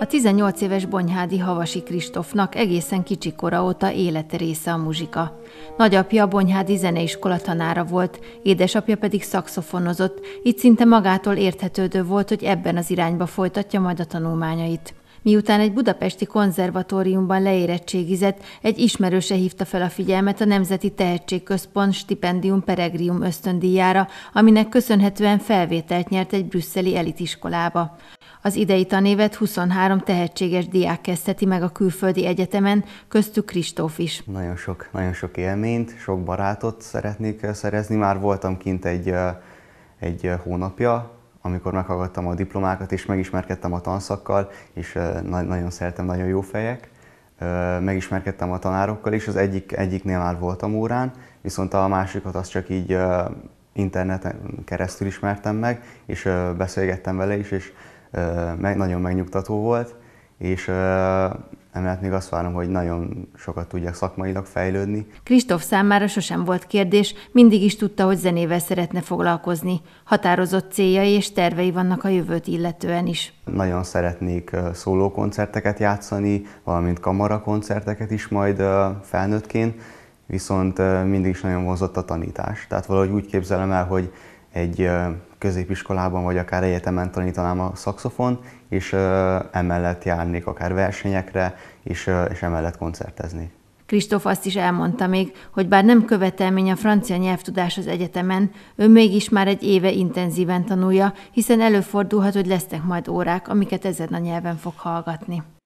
A 18 éves Bonyhádi Havasi Kristófnak egészen kicsi kora óta élete része a muzsika. Nagyapja Bonyhádi zeneiskola tanára volt, édesapja pedig szakszofonozott, így szinte magától érthetődő volt, hogy ebben az irányba folytatja majd a tanulmányait. Miután egy budapesti konzervatóriumban leérettségizett, egy ismerőse hívta fel a figyelmet a Nemzeti Tehetségközpont Stipendium Peregrium ösztöndíjára, aminek köszönhetően felvételt nyert egy brüsszeli elitiskolába. Az idei tanévet 23 tehetséges diák kezdheti meg a külföldi egyetemen, köztük Kristóf is. Nagyon sok, nagyon sok élményt, sok barátot szeretnék eh, szerezni. Már voltam kint egy, eh, egy eh, hónapja, amikor meghallgattam a diplomákat és megismerkedtem a tanszakkal, és nagyon szeretem, nagyon jó fejek. Megismerkedtem a tanárokkal is, az egyik, egyiknél már voltam órán, viszont a másikat azt csak így interneten keresztül ismertem meg, és beszélgettem vele is, és meg, nagyon megnyugtató volt, és emellett még azt várom, hogy nagyon sokat tudjak szakmailag fejlődni. Kristóf számára sosem volt kérdés, mindig is tudta, hogy zenével szeretne foglalkozni. Határozott céljai és tervei vannak a jövőt illetően is. Nagyon szeretnék szólókoncerteket játszani, valamint kamarakoncerteket is majd felnőttként, viszont mindig is nagyon vonzott a tanítás. Tehát valahogy úgy képzelem el, hogy egy középiskolában vagy akár egyetemen tanítanám a szakszofon, és emellett járnék akár versenyekre, és, és emellett koncertezni. Kristóf azt is elmondta még, hogy bár nem követelmény a francia nyelvtudás az egyetemen, ő mégis már egy éve intenzíven tanulja, hiszen előfordulhat, hogy lesznek majd órák, amiket ezen a nyelven fog hallgatni.